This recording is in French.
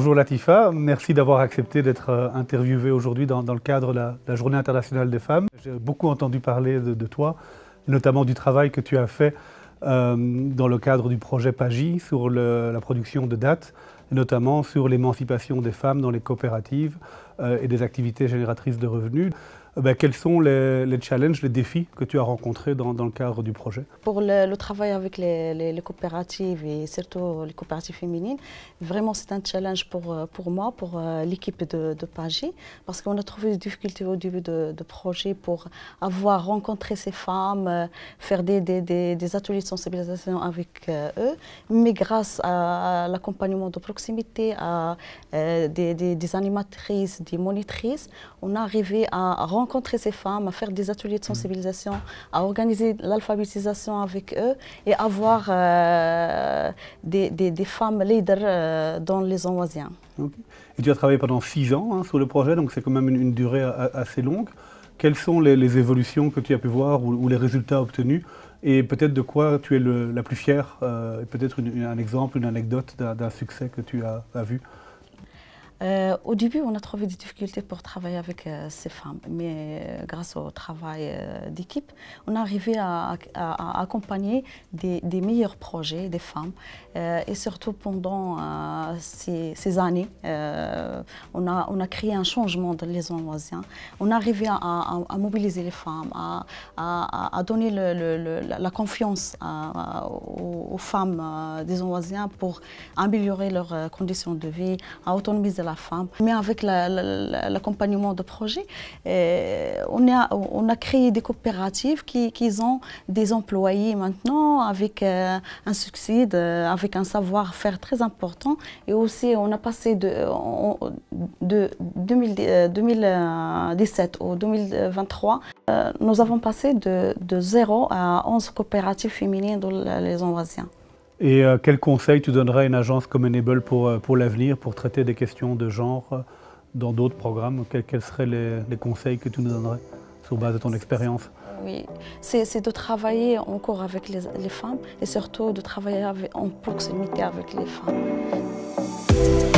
Bonjour Latifa, merci d'avoir accepté d'être euh, interviewée aujourd'hui dans, le cadre de la, Journée internationale des femmes. J'ai beaucoup entendu parler de, toi, notamment du travail que tu as fait euh, dans le cadre du projet PAGI sur la production de dates, notamment sur l'émancipation des femmes dans les coopératives euh, et des activités génératrices de revenus. Eh ben, quels sont les, challenges, les défis que tu as rencontrés dans, le cadre du projet Pour le, travail avec les, coopératives et surtout les coopératives féminines, vraiment c'est un challenge pour, euh, pour moi, pour euh, l'équipe de, de Pagi, parce qu'on a trouvé des difficultés au début de, projet pour avoir rencontré ces femmes, euh, faire des, des, ateliers de sensibilisation avec eux, mais grâce à, l'accompagnement de proximité, à, des des, animatrices, des monitrices, on a arrivé à rencontrer rencontrer ces femmes, à faire des ateliers de mm. sensibilisation, à organiser l'alphabétisation avec eux et avoir euh, des, femmes leaders euh, dans les Onwasiens. Et tu as travaillé pendant six ans hein, sur le projet, donc c'est quand même une, durée assez longue. Quelles sont les, évolutions que tu as pu voir ou, les résultats obtenus et peut-être de quoi tu es la plus fière, euh, Et peut-être un exemple, une anecdote d'un succès que tu as vu euh, au début, on a trouvé des difficultés pour travailler avec euh, ces femmes, mais euh, grâce au travail d'équipe, on a arrivé à, accompagner des, meilleurs projets des femmes. et surtout pendant ces, années, on a, créé un changement dans les voisins. On est arrivé à, mobiliser les femmes, à, donner la confiance aux, femmes des voisins pour améliorer leurs conditions de vie, à autonomiser la femme. Mais avec l'accompagnement de projets, euh, on, a, on a créé des coopératives qui, ont des employés maintenant avec euh, un succès, avec un savoir-faire très important. Et aussi, on a passé de, de 2017 euh, au 2023, nous avons passé de, 0 à 11 coopératives féminines dans les Anvasiens. Et euh, quel quels conseils tu donnerais à une agence comme Enable pour, euh, pour l'avenir, pour traiter des questions de genre euh, dans d'autres programmes quels, seraient les, conseils que tu nous donnerais sur base de ton expérience Oui, c'est de travailler encore avec les, femmes et surtout de travailler en proximité avec les femmes.